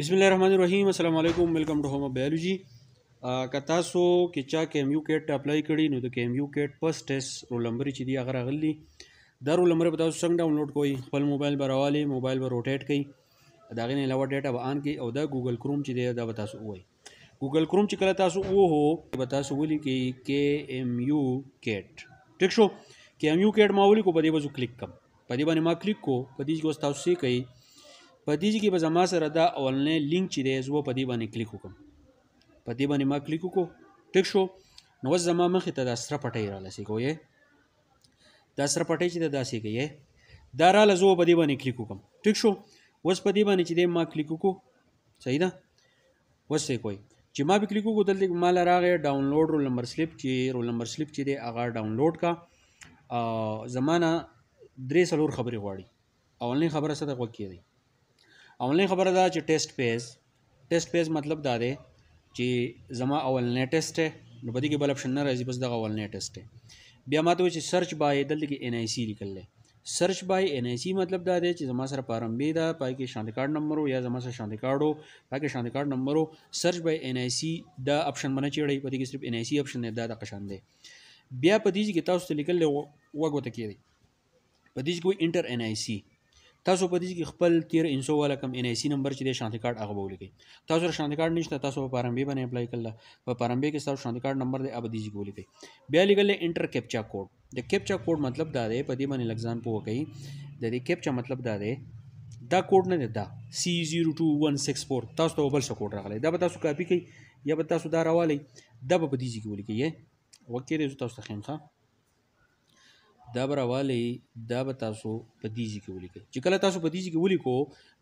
بسم السلام علیکم ویلکم ټو هوم بیولوژي که تاسو کې چا کیم یو کیټ اپلای کړی نو د کیم یو کیټ پس ټیسټ رول نمبر چې دی هغه راغلی دا رول نمبر په تاسو څنګه ډاونلوډ کوئ خپل موبایل به راوالي موبایل به روټیټ کړئ دا غي نه علاوه ډیټا به آن کړئ او دا ګوګل کروم چې دی دا به تاسو وایي ګوګل کروم چې کله تاسو و هو به تاسو ولي کې کی ایم یو کیټ ټیک شو کیم یو کیټ ما ولي کو په دې باندې کلیک کم په دې باندې ما کلیک کو په دې کې تاسو څه کوي په دې کې به زما سره دا اولنې لینک چې دی زو په دې باندې کلیک وکم په دې باندې ما کلیک وکړو ټیک شو نو زما مخې ته دا سره پټې را لسی کوی دا سره پټې چې دا سې کوي دا را لزو په دې باندې کلیک وکم ټیک شو وس په دې باندې چې دی ما کلیک وکړو صحیح ده وس یې کوی چې ما به کلیک وکړو دلته مال راغې ډاونلوډ رول نمبر سلیپ چې رول نمبر سلیپ چې دی هغه ډاونلوډ کا زمانہ درې سلور خبرې غواړي اولنې خبره څه ته وکړي اولنې خبره دا چې ټیسټ پیز ټیسټ پیز مطلب دا دی چې زما اولنې ټیسټ دی نو په دې کې بل اپشن نه راځي بس دغه اولنې ټیسټ دی بیا ماته چې سرچ بای دلته کې ان آی سی لیکل سرچ بای ان آی سی مطلب دا دی چې زما سره پارمبي دا پای کې شاندې کارت نمبر یا زما سره شاندې کارت پای کې شاندې کارت نمبر سرچ بای ان آی سی دا اپشن باندې چړې په دې کې صرف ان آی سی اپشن دی دا د قشان دی بیا په دې کې تاسو لیکل وګوت کې دی په دې کې انټر ان آی سی تاسو په دې کې خپل 1300 والا کم ان ای سی نمبر چې د شانتي کارت هغه ولیکي تاسو شانتي کارت نشته تاسو په پارمبي باندې اپلای کړل په پارمبي کې تاسو شانتي کارت نمبر دی اب دې کې ولیکي بیا لګل انټر کیپچا کوډ د کیپچا کوډ مطلب دا دی په دې باندې لګزان پوه کوي د دې کیپچا مطلب دا دی دا کوډ نه دی دا C02164 تاسو ته بل څه کوډ راغلی دا به تاسو کاپی کوي یا به تاسو دا راوالي دا به په دې کې ولیکي وکړئ تاسو ته خیم ښه دا براوالی دا به تاسو په دیزی کې ولیکئ چې کله تاسو په دیزی کې ولیکو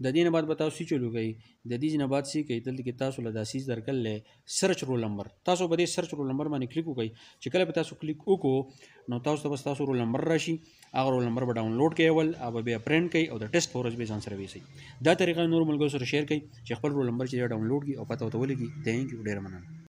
د دې نه بعد به تاسو چلوګئ د دې نه بعد سی کې دلته کې تاسو له داسیز درکلې سرچ رول نمبر تاسو به دې سرچ رول نمبر باندې کلیک وکئ چې کله به تاسو کلیک وکړو نو تاسو ته بس تاسو رول نمبر راشي هغه رول نمبر به ډاونلوډ کړئ ول او بیا پرنټ کړئ او د ټیسټ فورج به ځان سره ویسي دا طریقه نور ملګرو سره شیر کړئ چې خپل رول نمبر چې ډاونلوډ کړي او پته وته ولګي تhank you ډیر مننه